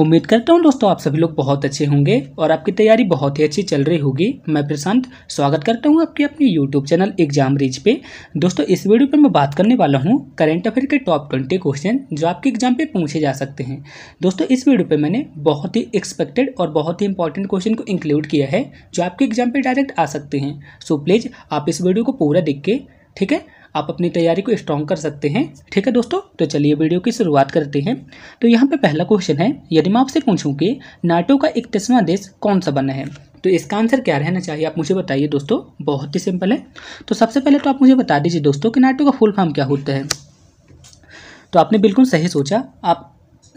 उम्मीद करता हूँ दोस्तों आप सभी लोग बहुत अच्छे होंगे और आपकी तैयारी बहुत ही अच्छी चल रही होगी मैं प्रशांत स्वागत करता हूँ आपके अपने यूट्यूब चैनल एग्जाम रीच पे दोस्तों इस वीडियो पर मैं बात करने वाला हूँ करंट अफेयर के टॉप ट्वेंटी क्वेश्चन जो आपके एग्जाम पे पूछे जा सकते हैं दोस्तों इस वीडियो पर मैंने बहुत ही एक्सपेक्टेड और बहुत ही इंपॉर्टेंट क्वेश्चन को इंक्लूड किया है जो आपके एग्जाम पर डायरेक्ट आ सकते हैं सो प्लीज़ आप इस वीडियो को पूरा देख के ठीक है आप अपनी तैयारी को स्ट्रॉन्ग कर सकते हैं ठीक है दोस्तों तो चलिए वीडियो की शुरुआत करते हैं तो यहाँ पे पहला क्वेश्चन है यदि मैं आपसे पूछूं कि नाटो का इकतीसवां देश कौन सा बना है तो इसका आंसर क्या रहना चाहिए आप मुझे बताइए दोस्तों बहुत ही सिंपल है तो सबसे पहले तो आप मुझे बता दीजिए दोस्तों कि नाटो का फुल फॉर्म क्या होता है तो आपने बिल्कुल सही सोचा आप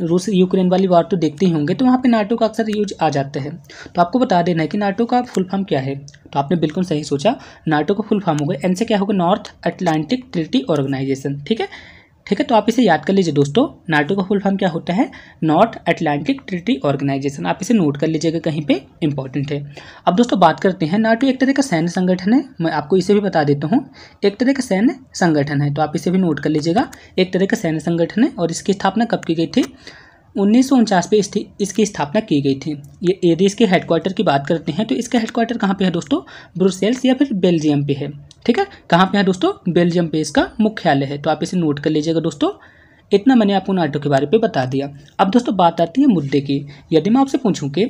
रूस यूक्रेन वाली वार तो देखते ही होंगे तो वहाँ पे नाटो का अक्सर यूज आ जाता है तो आपको बता देना है कि नाटो का फुल फॉर्म क्या है तो आपने बिल्कुल सही सोचा नाटो का फुल फॉर्म होगा एन से क्या होगा नॉर्थ अटलांटिक ट्रिटी ऑर्गेनाइजेशन ठीक है ठीक है तो आप इसे याद कर लीजिए दोस्तों नाटो का फुल फॉर्म क्या होता है नॉर्थ अटलांटिक ट्रिटी ऑर्गेनाइजेशन आप इसे नोट कर लीजिएगा कहीं पे इंपॉर्टेंट है अब दोस्तों बात करते हैं नाटो एक तरह का सैन्य संगठन है मैं आपको इसे भी बता देता हूँ एक तरह का सैन्य संगठन है तो आप इसे भी नोट कर लीजिएगा एक तरह का सैन्य संगठन है और इसकी स्थापना कब की गई थी उन्नीस सौ उनचास पे इसकी स्थापना की गई थी ये यदि इसके हेडक्वार्टर की बात करते हैं तो इसका हेडक्वार्टर कहाँ पे है दोस्तों ब्रुसेल्स या फिर बेल्जियम पे है ठीक है कहाँ पे है दोस्तों बेल्जियम पे इसका मुख्यालय है तो आप इसे नोट कर लीजिएगा दोस्तों इतना मैंने आपको नाटो के बारे में बता दिया अब दोस्तों बात आती है मुद्दे की यदि मैं आपसे पूछूं कि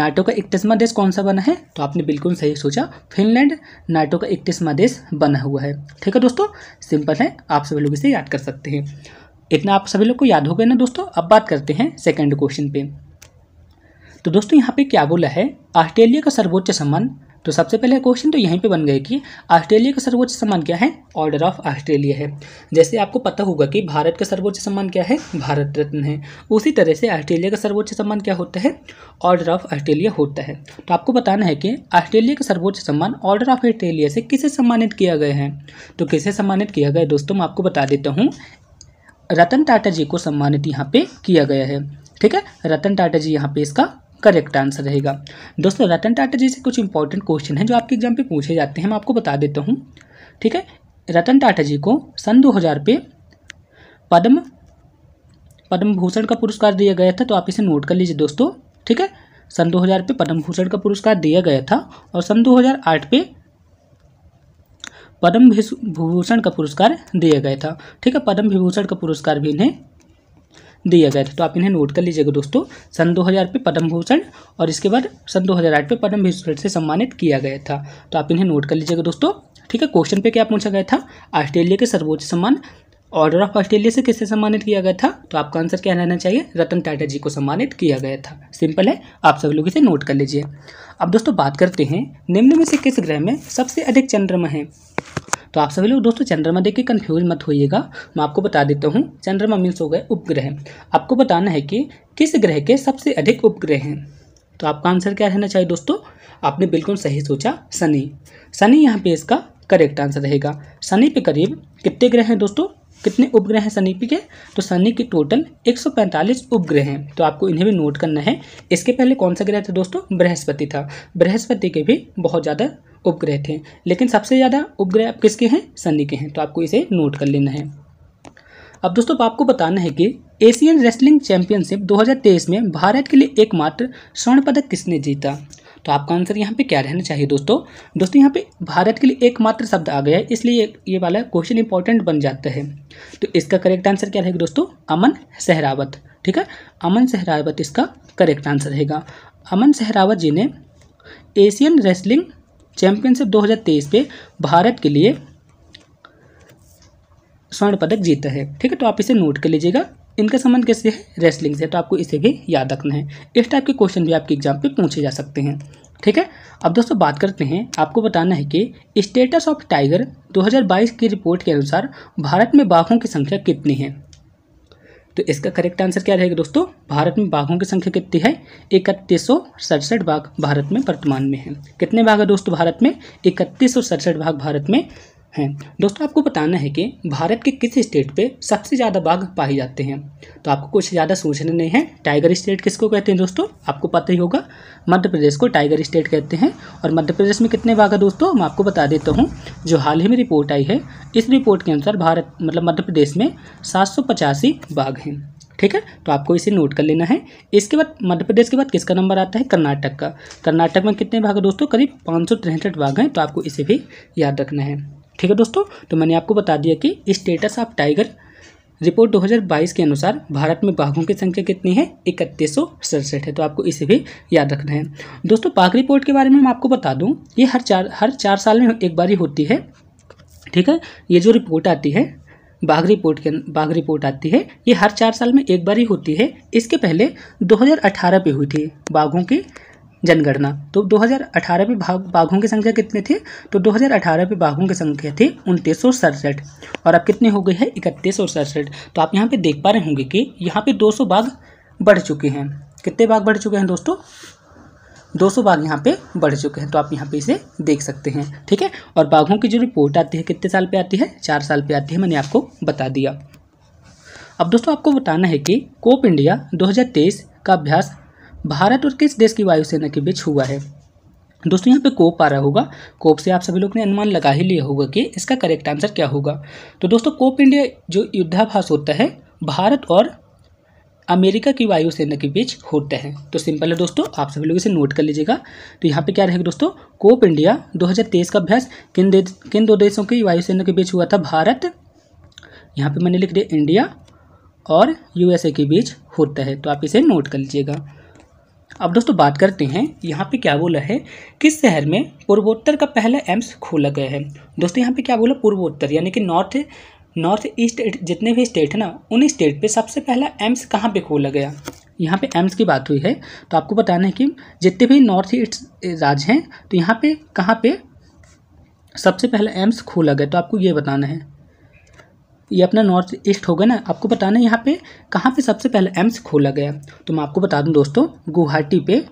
नाटो का इकतीसवा देश कौन सा बना है तो आपने बिल्कुल सही सोचा फिनलैंड नाटो का इकतीसवा देश बना हुआ है ठीक है दोस्तों सिंपल है आप सभी लोग इसे याद कर सकते हैं इतना आप सभी लोग को याद हो गया ना दोस्तों अब बात करते हैं सेकंड क्वेश्चन पे तो दोस्तों यहाँ पे क्या बोला है ऑस्ट्रेलिया का सर्वोच्च सम्मान तो सबसे पहले क्वेश्चन तो यहीं पे बन गए कि ऑस्ट्रेलिया का सर्वोच्च सम्मान क्या है ऑर्डर ऑफ ऑस्ट्रेलिया है जैसे आपको पता होगा कि भारत का सर्वोच्च सम्मान क्या है भारत रत्न है उसी तरह से ऑस्ट्रेलिया का सर्वोच्च सम्मान क्या होता है ऑर्डर ऑफ ऑस्ट्रेलिया होता है तो आपको बताना है कि ऑस्ट्रेलिया का सर्वोच्च सम्मान ऑर्डर ऑफ ऑस्ट्रेलिया से किसे सम्मानित किया गया है तो किसे सम्मानित किया गया दोस्तों मैं आपको बता देता हूँ रतन टाटा जी को सम्मानित यहाँ पे किया गया है ठीक है रतन टाटा जी यहाँ पे इसका करेक्ट आंसर रहेगा दोस्तों रतन टाटा जी से कुछ इंपॉर्टेंट क्वेश्चन हैं जो आपके एग्जाम पे पूछे जाते हैं मैं आपको बता देता हूँ ठीक है रतन टाटा जी को सन 2000 पे पद्म पद्म भूषण का पुरस्कार दिया गया था तो आप इसे नोट कर लीजिए दोस्तों ठीक है सन 2000 पे पद्म भूषण का पुरस्कार दिया गया था और सन दो पे पद्म भूषण का पुरस्कार दिया गया था ठीक है पद्म विभूषण का पुरस्कार भी इन्हें दिया गया था तो आप इन्हें नोट कर लीजिएगा दोस्तों सन 2000 पे पद्म भूषण और इसके बाद सन 2008 पे पद्म भूषण से सम्मानित किया गया था तो आप इन्हें नोट कर लीजिएगा दोस्तों ठीक है क्वेश्चन पे क्या पूछा गया था ऑस्ट्रेलिया के सर्वोच्च सम्मान ऑर्डर ऑफ ऑस्ट्रेलिया से किससे सम्मानित किया गया था तो आपका आंसर क्या रहना चाहिए रतन टाटा जी को सम्मानित किया गया था सिंपल है आप सब लोग इसे नोट कर लीजिए अब दोस्तों बात करते हैं निम्न में से किस ग्रह में सबसे अधिक चंद्रमा है तो आप सभी लोग दोस्तों चंद्रमा देख के कन्फ्यूज मत होइएगा मैं आपको बता देता हूँ चंद्रमा मीन्स हो गए उपग्रह आपको बताना है कि किस ग्रह के सबसे अधिक उपग्रह हैं तो आपका आंसर क्या रहना चाहिए दोस्तों आपने बिल्कुल सही सोचा शनि शनि यहाँ पे इसका करेक्ट आंसर रहेगा शनि पे करीब कितने ग्रह हैं दोस्तों कितने उपग्रह हैं शनि के तो शनि के टोटल 145 उपग्रह हैं तो आपको इन्हें भी नोट करना है इसके पहले कौन सा ग्रह था दोस्तों बृहस्पति था बृहस्पति के भी बहुत ज़्यादा उपग्रह थे लेकिन सबसे ज़्यादा उपग्रह किसके हैं शनि के हैं तो आपको इसे नोट कर लेना है अब दोस्तों आपको बताना है कि एशियन रेसलिंग चैंपियनशिप 2023 में भारत के लिए एकमात्र स्वर्ण पदक किसने जीता तो आपका आंसर यहाँ पे क्या रहना चाहिए दोस्तों दोस्तों यहाँ पे भारत के लिए एकमात्र शब्द आ गया है इसलिए ये वाला क्वेश्चन इंपॉर्टेंट बन जाता है तो इसका करेक्ट आंसर क्या रहेगा दोस्तों अमन सहरावत ठीक है अमन सहरावत इसका करेक्ट आंसर रहेगा अमन सहरावत जी ने एशियन रेसलिंग चैंपियनशिप 2023 पे भारत के लिए स्वर्ण पदक जीता है ठीक है तो आप इसे नोट कर लीजिएगा इनका संबंध कैसे है रेसलिंग से तो आपको इसे भी याद रखना है इस टाइप के क्वेश्चन भी आपके एग्जाम पे पूछे जा सकते हैं ठीक है अब दोस्तों बात करते हैं आपको बताना है कि स्टेटस ऑफ टाइगर 2022 की रिपोर्ट के अनुसार भारत में बाघों की संख्या कितनी है तो इसका करेक्ट आंसर क्या रहेगा दोस्तों भारत में बाघों की संख्या कितनी है इकतीस सौ सड़सठ बाघ भारत में वर्तमान में है कितने बाघ है दोस्तों भारत में इकतीस सौ सड़सठ बाघ भारत में हैं दोस्तों आपको बताना है कि भारत के किस स्टेट पे सबसे ज़्यादा बाघ पाए जाते हैं तो आपको कुछ ज़्यादा सोचने नहीं है टाइगर स्टेट किसको कहते हैं दोस्तों आपको पता ही होगा मध्य प्रदेश को टाइगर स्टेट कहते हैं और मध्य प्रदेश में कितने बाघ है दोस्तों मैं आपको बता देता हूँ जो हाल ही में रिपोर्ट आई है इस रिपोर्ट के अनुसार भारत मतलब मध्य प्रदेश में सात बाघ हैं ठीक है तो आपको इसे नोट कर लेना है इसके बाद मध्य प्रदेश के बाद किसका नंबर आता है कर्नाटक का कर्नाटक में कितने भाग दोस्तों करीब पाँच सौ बाघ हैं तो आपको इसे भी याद रखना है ठीक है दोस्तों तो मैंने आपको बता दिया कि स्टेटस ऑफ टाइगर रिपोर्ट 2022 के अनुसार भारत में बाघों की संख्या कितनी है इकतीस है तो आपको इसे भी याद रखना है दोस्तों बाघ रिपोर्ट के बारे में मैं आपको बता दूं ये हर चार हर चार साल में एक बार ही होती है ठीक है ये जो रिपोर्ट आती है बाघ रिपोर्ट के बाघ रिपोर्ट आती है ये हर चार साल में एक बार ही होती है इसके पहले 2018 पे हुई थी बाघों की जनगणना तो 2018 में बाघों की संख्या कितने थे तो 2018 में बाघों की संख्या थी उनतीस और सड़सठ और अब कितने हो गए हैं इकतीस और सड़सठ तो आप यहाँ पे देख पा रहे होंगे कि यहाँ पे 200 बाघ बढ़ चुके हैं कितने बाघ बढ़ चुके हैं दोस्तों 200 बाघ यहाँ पे बढ़ चुके हैं तो आप यहाँ पे इसे देख सकते हैं ठीक है और बाघों की जो रिपोर्ट आती है कितने साल पर आती है चार साल पर आती है मैंने आपको बता दिया अब दोस्तों आपको बताना है कि कोप इंडिया 2023 का अभ्यास भारत और किस देश की वायुसेना के बीच हुआ है दोस्तों यहाँ पे कोप आ रहा होगा कोप से आप सभी लोग ने अनुमान लगा ही लिया होगा कि इसका करेक्ट आंसर क्या होगा तो दोस्तों कोप इंडिया जो युद्धाभास होता है भारत और अमेरिका की वायुसेना के बीच होते हैं तो सिंपल है दोस्तों आप सभी लोग इसे नोट कर लीजिएगा तो यहाँ पे क्या रहेगा दोस्तों कोप इंडिया 2023 का अभ्यास किन दे किन दो देशों की वायुसेना के बीच हुआ था भारत यहाँ पे मैंने लिख दिया इंडिया और यूएसए के बीच होता है तो आप इसे नोट कर लीजिएगा अब दोस्तों बात करते हैं यहाँ पे क्या बोला है किस शहर में पूर्वोत्तर का पहला एम्स खोला गया है दोस्तों यहाँ पे क्या बोला पूर्वोत्तर यानी कि नॉर्थ नॉर्थ ईस्ट जितने भी स्टेट हैं ना उन स्टेट पे सबसे पहला एम्स कहाँ पे खोला गया यहाँ पे एम्स की बात हुई है तो आपको बताना है कि जितने भी नॉर्थ ईस्ट राज्य हैं तो यहाँ पर कहाँ पर सबसे पहला एम्स खोला गया तो आपको ये बताना है ये अपना नॉर्थ ईस्ट होगा ना आपको बताना यहाँ पे कहाँ पे सबसे पहले एम्स खोला गया तो मैं आपको बता दूँ दोस्तों गुवाहाटी पे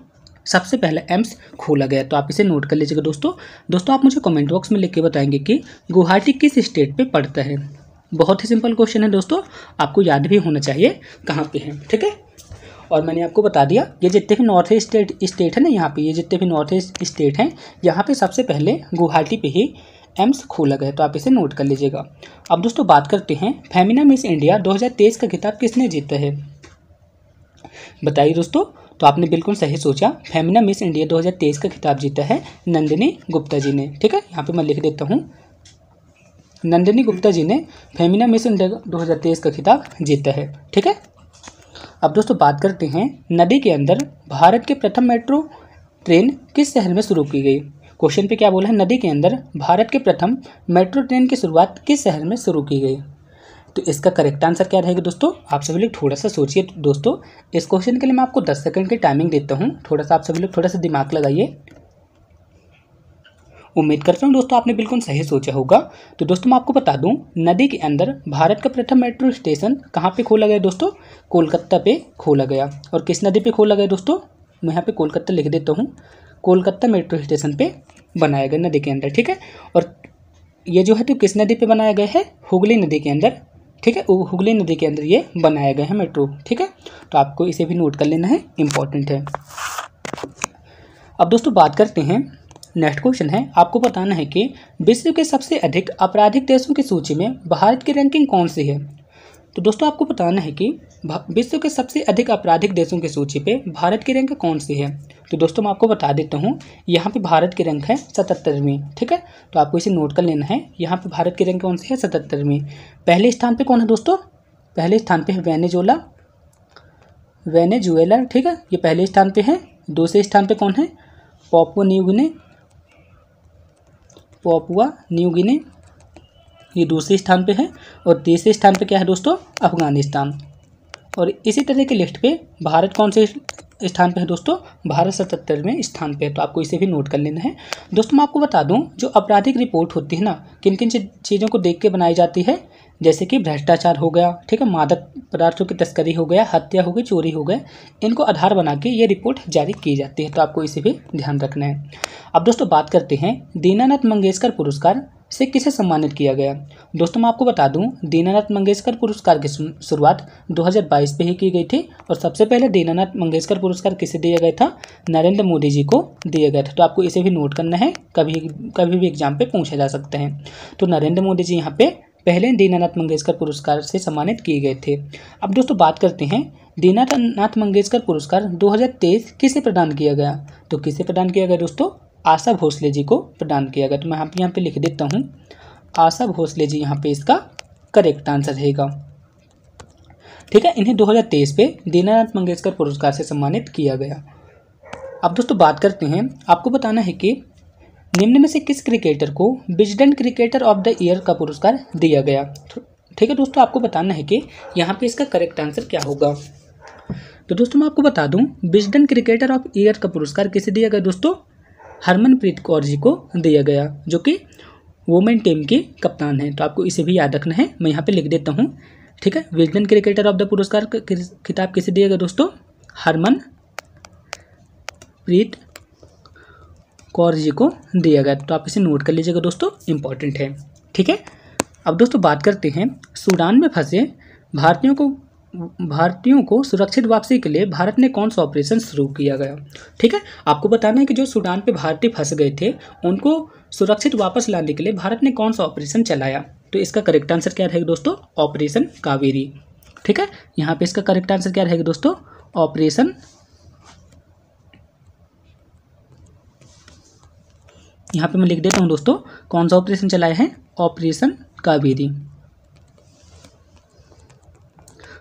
सबसे पहले एम्स खोला गया तो आप इसे नोट कर लीजिएगा दोस्तों दोस्तों आप मुझे कमेंट बॉक्स में लिख के बताएंगे कि गुवाहाटी किस स्टेट पर पड़ता है बहुत ही सिंपल क्वेश्चन है दोस्तों आपको याद भी होना चाहिए कहाँ पर है ठीक है और मैंने आपको बता दिया ये जितने भी नॉर्थ ईस्ट स्टेट स्टेट है ना यहाँ पे ये जितने भी नॉर्थ ईस्ट स्टेट हैं यहाँ पे सबसे पहले गुवाहाटी पे ही एम्स खोला गया तो आप इसे नोट कर लीजिएगा अब दोस्तों बात करते हैं फेमिना मिस इंडिया 2023 का खिताब किसने जीता है बताइए दोस्तों तो आपने बिल्कुल सही सोचा फेमिना मिस इंडिया 2023 का खिताब जीता है नंदिनी गुप्ता जी ने ठीक है यहाँ पे मैं लिख देता हूँ नंदिनी गुप्ता जी ने फेमिना मिस इंडिया 2023 का खिताब जीता है ठीक है अब दोस्तों बात करते हैं नदी के अंदर भारत के प्रथम मेट्रो ट्रेन किस शहर में शुरू की गई क्वेश्चन पे क्या बोला है नदी के अंदर भारत के प्रथम मेट्रो ट्रेन की शुरुआत किस शहर में शुरू की गई तो इसका करेक्ट आंसर क्या रहेगा दोस्तों आप सभी लोग थोड़ा सा सोचिए दोस्तों इस क्वेश्चन के लिए मैं आपको दस सेकंड की टाइमिंग देता हूँ थोड़ा सा आप सभी लोग थोड़ा सा दिमाग लगाइए उम्मीद करता हूँ दोस्तों आपने बिल्कुल सही सोचा होगा तो दोस्तों मैं आपको बता दूँ नदी के अंदर भारत का प्रथम मेट्रो स्टेशन कहाँ पर खोला गया दोस्तों कोलकाता पे खोला गया और किस नदी पर खोला गया दोस्तों मैं यहाँ पे कोलकाता लिख देता हूँ कोलकाता मेट्रो स्टेशन पे बनाया गया नदी के अंदर ठीक है और ये जो है तो किस नदी पे बनाया गया है हुगली नदी के अंदर ठीक है हुगली नदी के अंदर ये बनाया गया है मेट्रो ठीक है तो आपको इसे भी नोट कर लेना है इम्पॉर्टेंट है अब दोस्तों बात करते हैं नेक्स्ट क्वेश्चन है आपको बताना है कि विश्व के सबसे अधिक आपराधिक देशों की सूची में भारत की रैंकिंग कौन सी है तो दोस्तों आपको बताना है कि विश्व के सबसे अधिक आपराधिक देशों की सूची पे भारत की रैंक कौन सी है तो दोस्तों मैं आपको बता देता हूँ यहाँ पे भारत की रैंक है सतहत्तरवीं ठीक है तो आपको इसे नोट कर लेना है यहाँ पे भारत की रैंक कौन सी है सतहत्तरवीं पहले स्थान पे कौन है दोस्तों पहले स्थान पे है वेनेजोला वेनेजुएला ठीक है ये पहले स्थान पर है दूसरे स्थान पर कौन है पॉपुआ न्यूगिने पोपुआ पॉपुआ ये दूसरे स्थान पे है और तीसरे स्थान पे क्या है दोस्तों अफगानिस्तान और इसी तरह के लिस्ट पे भारत कौन से स्थान पे है दोस्तों भारत सतहत्तरवें स्थान पे है तो आपको इसे भी नोट कर लेना है दोस्तों मैं आपको बता दूं जो आपराधिक रिपोर्ट होती है ना किन किन चीज़ों को देख के बनाई जाती है जैसे कि भ्रष्टाचार हो गया ठीक है मादक पदार्थों की तस्करी हो गया हत्या हो गई चोरी हो गए इनको आधार बना के ये रिपोर्ट जारी की जाती है तो आपको इसे भी ध्यान रखना है अब दोस्तों बात करते हैं दीनानाथ मंगेशकर पुरस्कार से किसे सम्मानित किया गया दोस्तों मैं आपको बता दूं दीनानाथ मंगेशकर पुरस्कार की शुरुआत 2022 पे ही की गई थी और सबसे पहले दीनानाथ मंगेशकर पुरस्कार किसे दिया गया था नरेंद्र मोदी जी को दिया गया था तो आपको इसे भी नोट करना है कभी कभी भी एग्जाम पे पूछे जा सकते हैं तो नरेंद्र मोदी जी यहाँ पे पहले दीनानाथ मंगेशकर पुरस्कार से सम्मानित किए गए थे अब दोस्तों बात करते हैं दीनानाथ मंगेशकर पुरस्कार दो किसे प्रदान किया गया तो किसे प्रदान किया गया दोस्तों आशा भोसले जी को प्रदान किया गया तो मैं यहाँ पे यहाँ पे लिख देता हूँ आशा भोसले जी यहाँ पे इसका करेक्ट आंसर रहेगा ठीक है इन्हें 2023 पे दीनानाथ मंगेशकर पुरस्कार से सम्मानित किया गया अब दोस्तों बात करते हैं आपको बताना है कि निम्न में से किस क्रिकेटर को Wisden cricketer of the year का पुरस्कार दिया गया ठीक है दोस्तों आपको बताना है कि यहाँ पे इसका करेक्ट आंसर क्या होगा तो दोस्तों मैं आपको बता दूं बिजडन क्रिकेटर ऑफ ईयर का पुरस्कार किसे दिया गया दोस्तों हरमनप्रीत कौर जी को दिया गया जो कि वोमेन टीम के कप्तान हैं तो आपको इसे भी याद रखना है मैं यहाँ पे लिख देता हूँ ठीक है विजन क्रिकेटर ऑफ द पुरस्कार खिताब किसे दिया गया दोस्तों हरमन प्रीत कौर जी को दिया गया तो आप इसे नोट कर लीजिएगा दोस्तों इम्पॉर्टेंट है ठीक है अब दोस्तों बात करते हैं सूडान में फंसे भारतीयों को भारतीयों को सुरक्षित वापसी के लिए भारत ने कौन सा ऑपरेशन शुरू किया गया ठीक है आपको बताना है कि जो सूडान पे भारतीय फंस गए थे उनको सुरक्षित वापस लाने के लिए भारत ने कौन सा ऑपरेशन चलाया तो इसका करेक्ट आंसर क्या रहेगा दोस्तों ऑपरेशन कावेरी ठीक है यहाँ पे इसका करेक्ट आंसर क्या रहेगा दोस्तों ऑपरेशन यहाँ पे मैं लिख देता हूँ दोस्तों कौन सा ऑपरेशन चलाया है ऑपरेशन कावेरी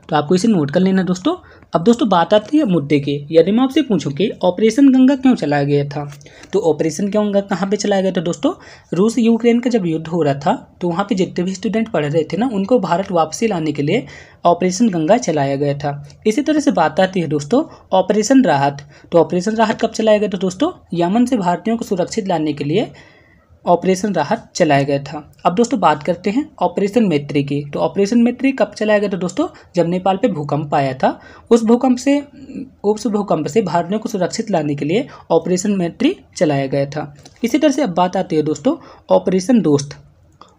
तो आपको इसे नोट कर लेना दोस्तों अब दोस्तों बात आती है मुद्दे की यदि मैं आपसे पूछूं कि ऑपरेशन गंगा क्यों चलाया गया था तो ऑपरेशन गंगा कहाँ पे चलाया गया था दोस्तों रूस यूक्रेन का जब युद्ध हो रहा था तो वहाँ पे जितने भी स्टूडेंट पढ़ रहे थे ना उनको भारत वापसी लाने के लिए ऑपरेशन गंगा चलाया गया था इसी तरह से बात आती है दोस्तों ऑपरेशन राहत तो ऑपरेशन राहत कब चलाया गया था दोस्तों यमन से भारतीयों को सुरक्षित लाने के लिए ऑपरेशन राहत चलाया गया था अब दोस्तों बात करते हैं ऑपरेशन मैत्री की तो ऑपरेशन मैत्री कब चलाया गया था दोस्तों जब नेपाल पे भूकंप आया था उस भूकंप से उस भूकंप से भारतीयों को सुरक्षित लाने के लिए ऑपरेशन मैत्री चलाया गया था इसी तरह से अब बात आती है दोस्तों ऑपरेशन दोस्त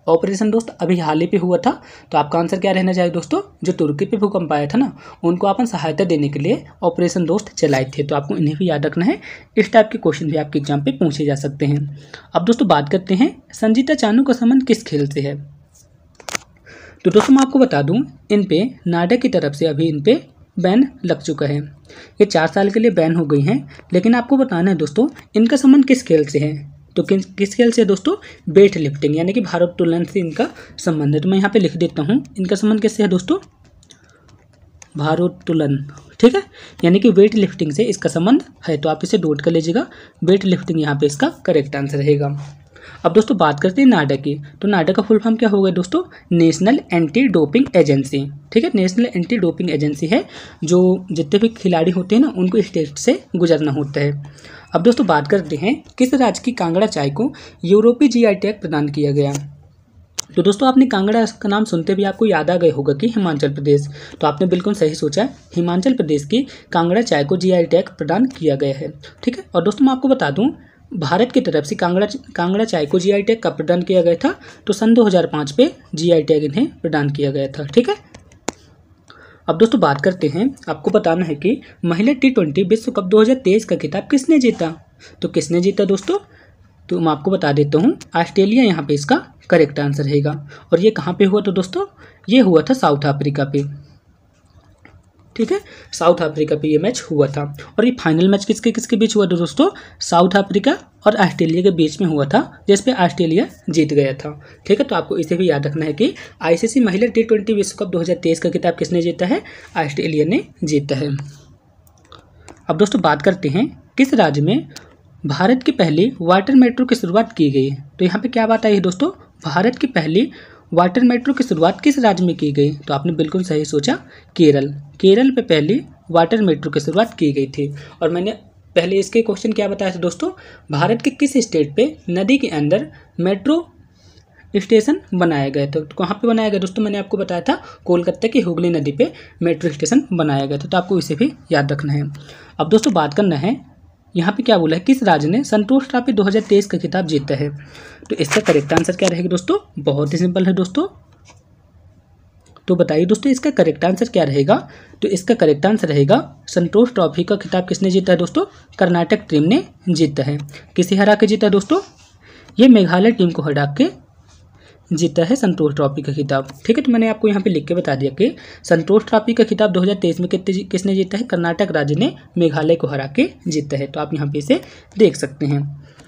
ऑपरेशन दोस्त अभी हाल ही पे हुआ था तो आपका आंसर क्या रहना चाहिए दोस्तों जो तुर्की पे भूकंप आया था ना उनको अपन सहायता देने के लिए ऑपरेशन दोस्त चलाए थे तो आपको इन्हें भी याद रखना है इस टाइप के क्वेश्चन भी आपके एग्जाम पर पूछे जा सकते हैं अब दोस्तों बात करते हैं संजीता चानू का संबंध किस खेल से है तो दोस्तों मैं आपको बता दूँ इन पे नाडा की तरफ से अभी इन पर बैन लग चुका है ये चार साल के लिए बैन हो गई हैं लेकिन आपको बताना है दोस्तों इनका संबंध किस खेल से है तो किन किस खेल से दोस्तों वेट लिफ्टिंग यानी कि भारोत्तोलन से इनका संबंध है तो मैं यहाँ पे लिख देता हूँ इनका संबंध कैसे है दोस्तों भारोत्तोलन ठीक है यानी कि वेट लिफ्टिंग से इसका संबंध है तो आप इसे डोट कर लीजिएगा वेट लिफ्टिंग यहाँ पर इसका करेक्ट आंसर रहेगा अब दोस्तों बात करते हैं नाडा की तो नाडा का फुल फॉर्म क्या होगा दोस्तों नेशनल एंटी डोपिंग एजेंसी ठीक है नेशनल एंटी डोपिंग एजेंसी है जो जितने भी खिलाड़ी होते हैं ना उनको इस टेस्ट से गुजरना होता है अब दोस्तों बात करते हैं किस राज्य की कांगड़ा चाय को यूरोपीय जी टैग प्रदान किया गया तो दोस्तों आपने कांगड़ा का नाम सुनते भी आपको याद आ गया होगा कि हिमाचल प्रदेश तो आपने बिल्कुल सही सोचा है हिमाचल प्रदेश की कांगड़ा चाय को जीआई टैग प्रदान किया गया है ठीक है और दोस्तों मैं आपको बता दूं भारत की तरफ से कांगड़ा कांगड़ा चाय को आई टैग का प्रदान किया गया था तो सन 2005 पे आई टैग इन्हें प्रदान किया गया था ठीक है अब दोस्तों बात करते हैं आपको बताना है कि महिला टी ट्वेंटी विश्व कप 2023 का खिताब किसने जीता तो किसने जीता दोस्तों तो मैं आपको बता देता हूँ ऑस्ट्रेलिया यहाँ पे इसका करेक्ट आंसर रहेगा और ये कहाँ पे हुआ तो दोस्तों ये हुआ था साउथ अफ्रीका पे ठीक है साउथ अफ्रीका पे ये मैच हुआ था और ये फाइनल मैच किसके किसके बीच हुआ था दोस्तों साउथ अफ्रीका और ऑस्ट्रेलिया के बीच में हुआ था जिसपे ऑस्ट्रेलिया जीत गया था ठीक है तो आपको इसे भी याद रखना है कि आईसीसी महिला टी ट्वेंटी विश्व कप 2023 का किताब किसने जीता है ऑस्ट्रेलिया ने जीता है अब दोस्तों बात करते हैं किस राज्य में भारत की पहली वाटर मेट्रो की शुरुआत की गई तो यहाँ पर क्या बात आई है दोस्तों भारत की पहली वाटर मेट्रो की शुरुआत किस राज्य में की गई तो आपने बिल्कुल सही सोचा केरल केरल पे पहली वाटर मेट्रो की शुरुआत की गई थी और मैंने पहले इसके क्वेश्चन क्या बताया था दोस्तों भारत के किस स्टेट पे नदी के अंदर मेट्रो स्टेशन बनाया गया था तो कहाँ पे बनाया गया दोस्तों मैंने आपको बताया था कोलकाता की हुगली नदी पे मेट्रो स्टेशन बनाया गया था तो आपको इसे भी याद रखना है अब दोस्तों बात करना है यहाँ पे क्या बोला है किस राज्य ने संतोष ट्रॉफी 2023 का खिताब जीता है तो इसका करेक्ट आंसर क्या रहेगा दोस्तों बहुत ही सिंपल है दोस्तों तो बताइए दोस्तों इसका करेक्ट आंसर क्या रहेगा तो इसका करेक्ट आंसर रहेगा संतोष ट्रॉफी का खिताब किसने जीता है दोस्तों कर्नाटक टीम ने जीता है किसे हरा के जीता है दोस्तों ये मेघालय टीम को हटा के जीता है संतोष ट्रॉफी का खिताब ठीक है तो मैंने आपको यहाँ पे लिख के बता दिया कि संतोष ट्रॉफी का खिताब 2023 में कितने किसने जीता है कर्नाटक राज्य ने मेघालय को हरा के जीता है तो आप यहाँ पे इसे देख सकते हैं